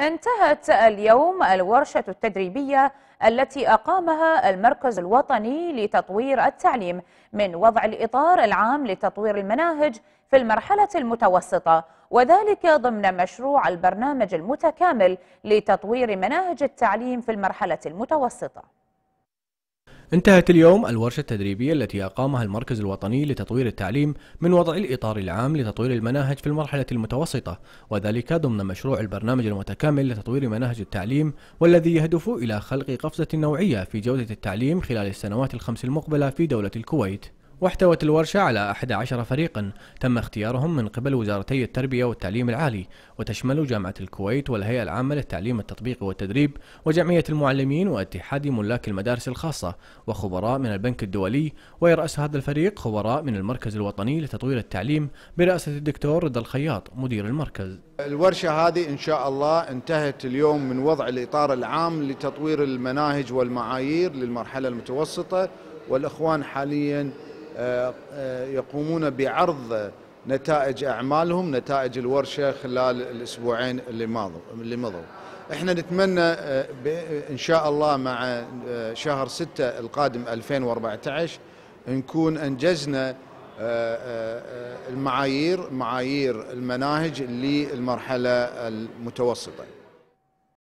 انتهت اليوم الورشة التدريبية التي أقامها المركز الوطني لتطوير التعليم من وضع الإطار العام لتطوير المناهج في المرحلة المتوسطة وذلك ضمن مشروع البرنامج المتكامل لتطوير مناهج التعليم في المرحلة المتوسطة انتهت اليوم الورشة التدريبية التي أقامها المركز الوطني لتطوير التعليم من وضع الإطار العام لتطوير المناهج في المرحلة المتوسطة وذلك ضمن مشروع البرنامج المتكامل لتطوير مناهج التعليم والذي يهدف إلى خلق قفزة نوعية في جودة التعليم خلال السنوات الخمس المقبلة في دولة الكويت واحتوت الورشة على 11 فريقا تم اختيارهم من قبل وزارتي التربية والتعليم العالي وتشمل جامعة الكويت والهيئة العامة للتعليم التطبيقي والتدريب وجمعية المعلمين واتحاد ملاك المدارس الخاصة وخبراء من البنك الدولي ويرأس هذا الفريق خبراء من المركز الوطني لتطوير التعليم برئاسة الدكتور رضا الخياط مدير المركز الورشة هذه إن شاء الله انتهت اليوم من وضع الإطار العام لتطوير المناهج والمعايير للمرحلة المتوسطة والإخوان حالياً آه، آه، يقومون بعرض نتائج أعمالهم نتائج الورشة خلال الأسبوعين اللي ماضوا اللي مضوا احنا نتمنى آه، ان شاء الله مع شهر 6 القادم 2014 نكون انجزنا المعايير معايير المناهج للمرحله المتوسطه